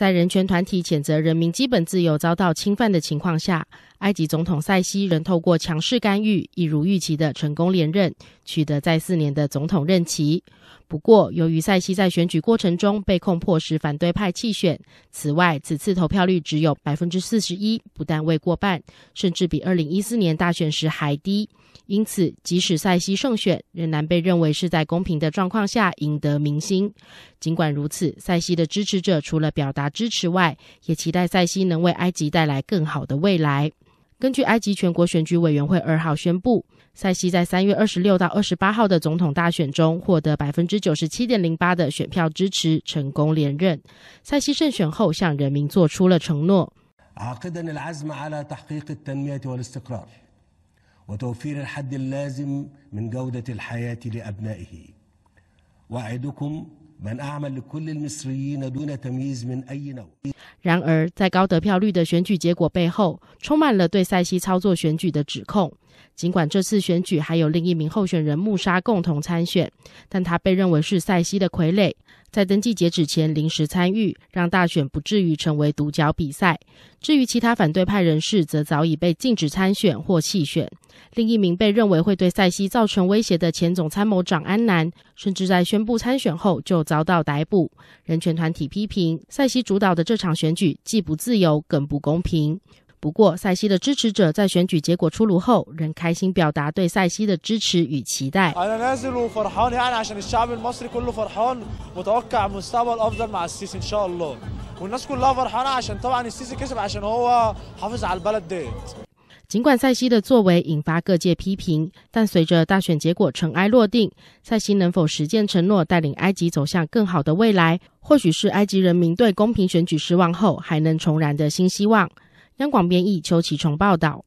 在人权团体谴责人民基本自由遭到侵犯的情况下，埃及总统塞西仍透过强势干预，一如预期的成功连任，取得在四年的总统任期。不过，由于塞西在选举过程中被控迫使反对派弃选，此外，此次投票率只有百分之四十一，不但未过半，甚至比二零一四年大选时还低。因此，即使塞西胜选，仍然被认为是在公平的状况下赢得民心。尽管如此，塞西的支持者除了表达支持外，也期待塞西能为埃及带来更好的未来。根据埃及全国选举委员会二号宣布，塞西在三月二十六到二十八号的总统大选中获得百分之九十七点零八的选票支持，成功连任。塞西胜选后向人民做出了承诺。然而，在高得票率的选举结果背后，充满了对塞西操作选举的指控。尽管这次选举还有另一名候选人穆沙共同参选，但他被认为是塞西的傀儡，在登记截止前临时参与，让大选不至于成为独角比赛。至于其他反对派人士，则早已被禁止参选或弃选。另一名被认为会对塞西造成威胁的前总参谋长安南，甚至在宣布参选后就。遭到逮捕，人权团体批评塞西主导的这场选举既不自由，更不公平。不过，塞西的支持者在选举结果出炉后，仍开心表达对塞西的支持与期待。尽管塞西的作为引发各界批评，但随着大选结果尘埃落定，塞西能否实践承诺，带领埃及走向更好的未来，或许是埃及人民对公平选举失望后还能重燃的新希望。央广编译邱启崇报道。